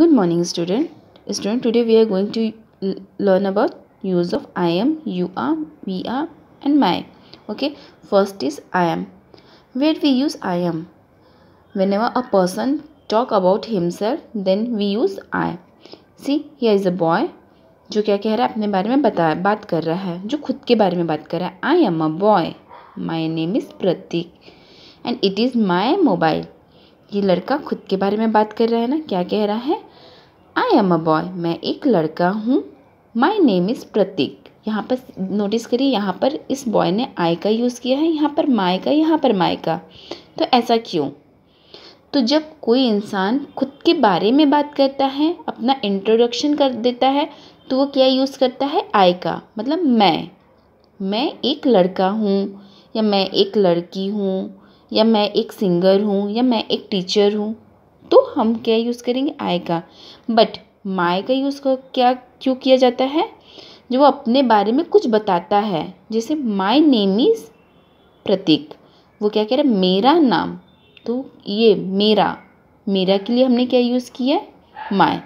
good morning student student today we are going to learn about use of i am you are we are and my okay first is i am where we use i am whenever a person talk about himself then we use i see here is a boy जो क्या कह रहा है अपने बारे में बता बात कर रहा है जो खुद के बारे में बात कर रहा है I am a boy my name is Prateek and it is my mobile ये लड़का खुद के बारे में बात कर रहा है ना क्या कह रहा है आई एम अ बॉय मैं एक लड़का हूँ माई नेम इज़ प्रतीक यहाँ पर नोटिस करिए यहाँ पर इस बॉय ने आई का यूज़ किया है यहाँ पर माई का यहाँ पर माई का तो ऐसा क्यों तो जब कोई इंसान खुद के बारे में बात करता है अपना इंट्रोडक्शन कर देता है तो वो क्या यूज़ करता है आई का मतलब मैं मैं एक लड़का हूँ या मैं एक लड़की हूँ या मैं एक सिंगर हूँ या मैं एक टीचर हूँ तो हम क्या यूज़ करेंगे आय का बट माय का यूज़ क्या क्यों किया जाता है जो वो अपने बारे में कुछ बताता है जैसे माय नेम इज़ प्रतीक वो क्या कह रहा है मेरा नाम तो ये मेरा मेरा के लिए हमने क्या यूज़ किया है माय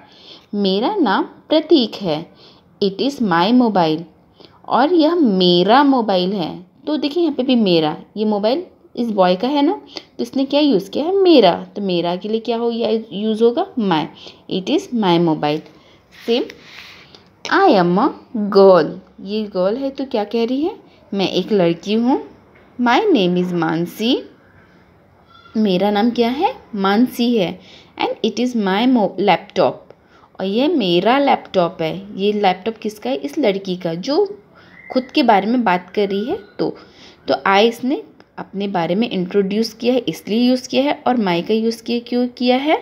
मेरा नाम प्रतीक है इट इज़ माय मोबाइल और यह मेरा मोबाइल है तो देखिए यहाँ पे भी मेरा ये मोबाइल इस बॉय का है ना तो इसने क्या यूज़ किया है मेरा तो मेरा के लिए क्या हो या यूज़ होगा my it is my mobile same I am a girl ये गर्ल है तो क्या कह रही है मैं एक लड़की हूँ माई नेम इज़ मानसी मेरा नाम क्या है मानसी है and it is my laptop और ये मेरा लैपटॉप है ये लैपटॉप किसका है इस लड़की का जो खुद के बारे में बात कर रही है तो तो आई इसने अपने बारे में इंट्रोड्यूस किया है इसलिए यूज़ किया है और माई का यूज़ किया क्यों किया है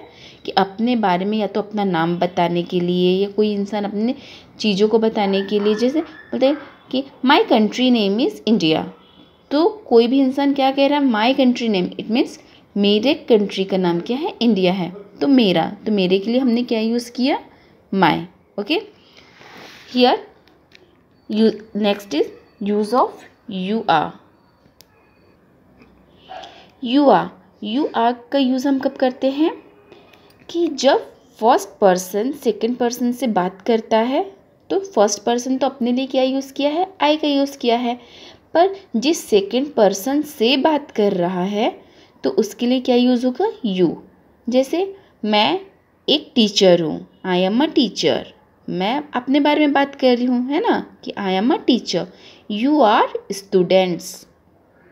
कि अपने बारे में या तो अपना नाम बताने के लिए या कोई इंसान अपने चीज़ों को बताने के लिए जैसे बोलते हैं कि my country name is India तो कोई भी इंसान क्या कह रहा है my country name it means मेरे कंट्री का नाम क्या है इंडिया है तो मेरा तो मेरे के लिए हमने क्या यूज़ किया my okay here next is use of you are you are you are का यूज़ हम कब करते हैं कि जब फर्स्ट पर्सन सेकेंड पर्सन से बात करता है तो फर्स्ट पर्सन तो अपने लिए क्या यूज़ किया है आई का यूज़ किया है पर जिस सेकेंड पर्सन से बात कर रहा है तो उसके लिए क्या यूज़ होगा यू जैसे मैं एक टीचर हूँ आई एम अ टीचर मैं अपने बारे में बात कर रही हूँ है ना कि I am a teacher you are students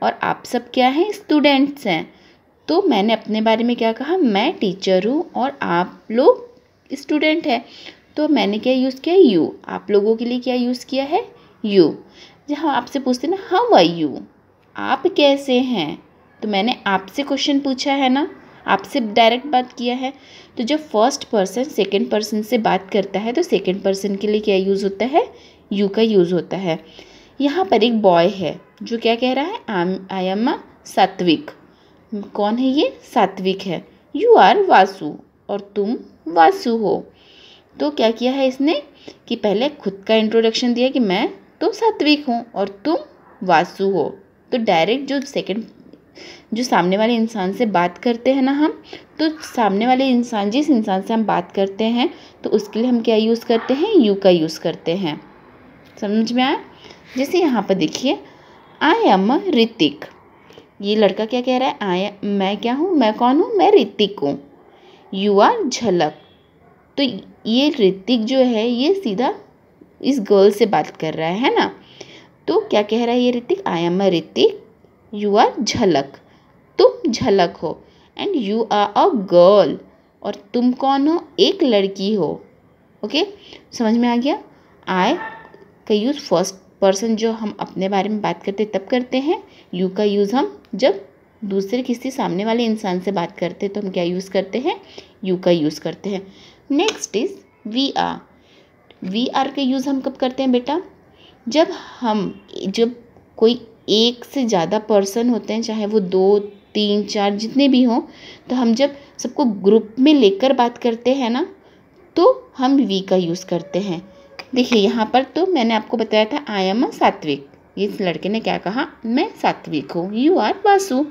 और आप सब क्या हैं स्टूडेंट्स हैं तो मैंने अपने बारे में क्या कहा मैं टीचर हूँ और आप लोग स्टूडेंट हैं तो मैंने क्या यूज़ किया यू आप लोगों के लिए क्या यूज़ किया है यू जहाँ आपसे पूछते ना हाउ आर यू आप कैसे हैं तो मैंने आपसे क्वेश्चन पूछा है ना आपसे डायरेक्ट बात किया है तो जब फर्स्ट पर्सन सेकेंड पर्सन से बात करता है तो सेकेंड पर्सन के लिए क्या यूज़ होता है यू का यूज़ होता है यहाँ पर एक बॉय है जो क्या कह रहा है आई एम अ सात्विक कौन है ये सात्विक है यू आर वासु और तुम वासु हो तो क्या किया है इसने कि पहले खुद का इंट्रोडक्शन दिया कि मैं तो सात्विक हूँ और तुम वासु हो तो डायरेक्ट जो सेकंड जो सामने वाले इंसान से बात करते हैं ना हम तो सामने वाले इंसान जिस इंसान से हम बात करते हैं तो उसके लिए हम क्या यूज़ करते हैं यू का यूज़ करते हैं समझ में आया जैसे यहाँ पर देखिए आई एम ऋतिक ये लड़का क्या कह रहा है आई मैं क्या हूँ मैं कौन हूँ मैं ऋतिक हूँ यू आर झलक तो ये ऋतिक जो है ये सीधा इस गर्ल से बात कर रहा है है ना तो क्या कह रहा है ये Hrithik I am a Hrithik you are Jhalak तुम झलक हो and you are a girl और तुम कौन हो एक लड़की हो ओके समझ में आ गया आई का यूज़ फर्स्ट पर्सन जो हम अपने बारे में बात करते तब करते हैं यू का यूज़ हम जब दूसरे किसी सामने वाले इंसान से बात करते तो हम क्या यूज़ करते हैं यू का यूज़ करते हैं next is we are we are का यूज़ हम कब करते हैं बेटा जब हम जब कोई एक से ज़्यादा पर्सन होते हैं चाहे वो दो तीन चार जितने भी हों तो हम जब सबको ग्रुप में लेकर बात करते हैं ना तो हम वी का यूज़ करते हैं देखिए यहाँ पर तो मैंने आपको बताया था आई एम अ सात्विक इस लड़के ने क्या कहा मैं सात्विक हूँ यू आर वासु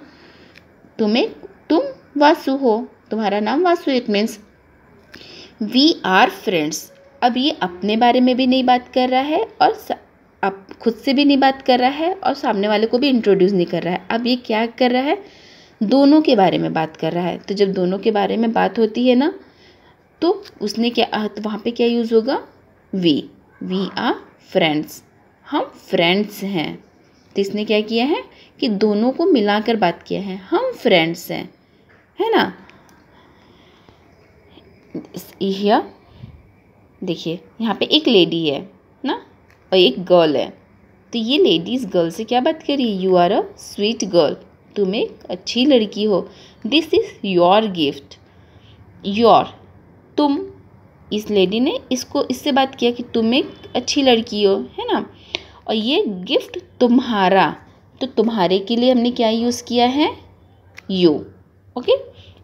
तुम्हें तुम वासु हो तुम्हारा नाम Vasu it means we are friends अब ये अपने बारे में भी नहीं बात कर रहा है और आप खुद से भी नहीं बात कर रहा है और सामने वाले को भी इंट्रोड्यूस नहीं कर रहा है अब ये क्या कर रहा है दोनों के बारे में बात कर रहा है तो जब दोनों के बारे में बात होती है ना तो उसने क्या तो वहाँ पे क्या यूज़ होगा वी वी आर फ्रेंड्स हम फ्रेंड्स हैं तो इसने क्या किया है कि दोनों को मिलाकर बात किया है हम फ्रेंड्स हैं है ना यह देखिए यहाँ पे एक लेडी है ना और एक गर्ल है तो ये लेडीज़ गर्ल से क्या बात करी you are a sweet girl तुम एक अच्छी लड़की हो this is your gift your तुम इस लेडी ने इसको इससे बात किया कि तुम एक अच्छी लड़की हो है ना और ये गिफ्ट तुम्हारा तो तुम्हारे के लिए हमने क्या यूज़ किया है यू ओके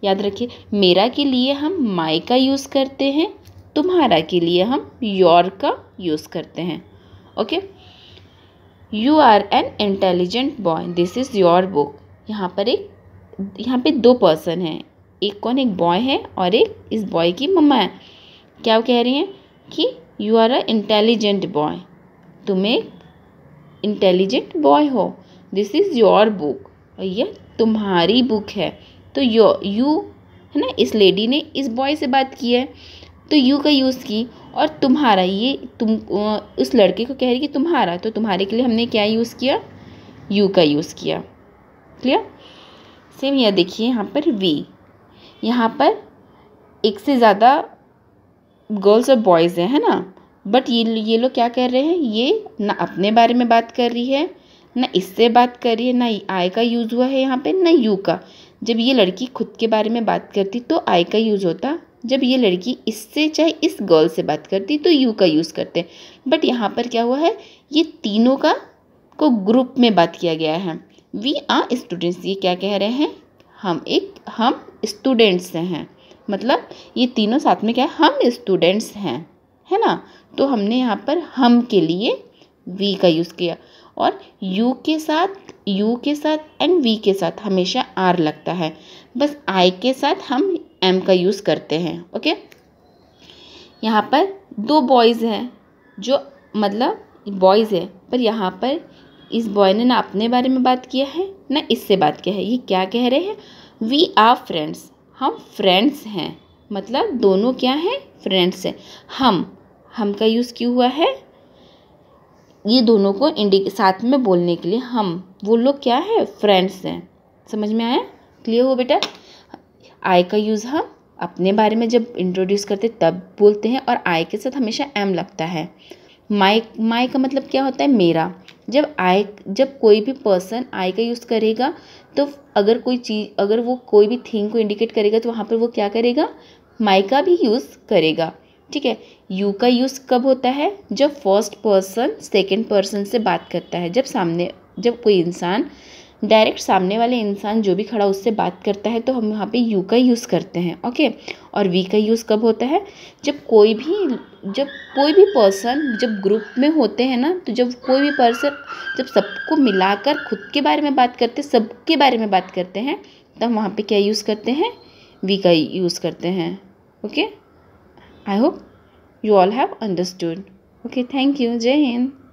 याद रखिए मेरा के लिए हम माई का यूज़ करते हैं तुम्हारा के लिए हम योर का यूज़ करते हैं okay you are an intelligent boy this is your book यहाँ पर एक यहाँ पे दो पर्सन हैं एक कौन एक बॉय है और एक इस बॉय की मम्मा है क्या वो कह रही हैं कि you are a intelligent boy तुम एक इंटेलिजेंट बॉय हो दिस इज़ योर बुक और यह तुम्हारी बुक है तो यो यू है ना इस लेडी ने इस बॉय से बात की है तो यू का यूज़ की और तुम्हारा ये तुम उस लड़के को कह रही कि तुम्हारा तो तुम्हारे के लिए हमने क्या यूज़ किया यू का यूज़ किया क्लियर सेम यह देखिए यहाँ पर वी यहाँ पर एक से ज़्यादा गर्ल्स और बॉयज़ हैं है ना बट ये ये लोग क्या कर रहे हैं ये ना अपने बारे में बात कर रही है ना इससे बात कर रही है ना आई का यूज़ हुआ है यहाँ पे ना यू का जब ये लड़की खुद के बारे में बात करती तो आई का यूज़ होता जब ये लड़की इससे चाहे इस गर्ल से बात करती तो यू का यूज़ करते बट यहाँ पर क्या हुआ है ये तीनों का को ग्रुप में बात किया गया है वी आर स्टूडेंट्स ये क्या कह रहे हैं हम एक हम स्टूडेंट्स हैं मतलब ये तीनों साथ में क्या है हम स्टूडेंट्स हैं है ना तो हमने यहाँ पर हम के लिए वी का यूज़ किया और यू के साथ यू के साथ एंड वी के साथ हमेशा आर लगता है बस आई के साथ हम एम का यूज़ करते हैं ओके यहाँ पर दो बॉयज़ हैं जो मतलब बॉयज़ है पर यहाँ पर इस बॉय ने ना अपने बारे में बात किया है ना इससे बात किया है ये क्या कह रहे हैं वी आर फ्रेंड्स हम फ्रेंड्स हैं मतलब दोनों क्या हैं फ्रेंड्स हैं हम हम का यूज़ क्यों हुआ है ये दोनों को इंडिक साथ में बोलने के लिए हम वो लोग क्या है फ्रेंड्स हैं समझ में आया क्लियर हो बेटा आई का यूज़ हम अपने बारे में जब इंट्रोड्यूस करते तब बोलते हैं और आई के साथ हमेशा एम लगता है माई माई का मतलब क्या होता है मेरा जब आय जब कोई भी पर्सन आय का यूज़ करेगा तो अगर कोई चीज़ अगर वो कोई भी थिंग को इंडिकेट करेगा तो वहाँ पर वो क्या करेगा माई का भी यूज़ करेगा ठीक है यू का यूज़ कब होता है जब फर्स्ट पर्सन सेकेंड पर्सन से बात करता है जब सामने जब कोई इंसान डायरेक्ट सामने वाले इंसान जो भी खड़ा उससे बात करता है तो हम वहाँ पे यू का यूज़ करते हैं ओके और वी का यूज़ कब होता है जब कोई भी जब कोई भी पर्सन जब ग्रुप में होते हैं ना तो जब कोई भी पर्सन जब सबको मिलाकर खुद के बारे में बात करते सबके बारे में बात करते हैं तो हम वहाँ पर क्या यूज़ करते हैं वी का यूज़ करते हैं okay I hope you all have understood okay thank you जय हिंद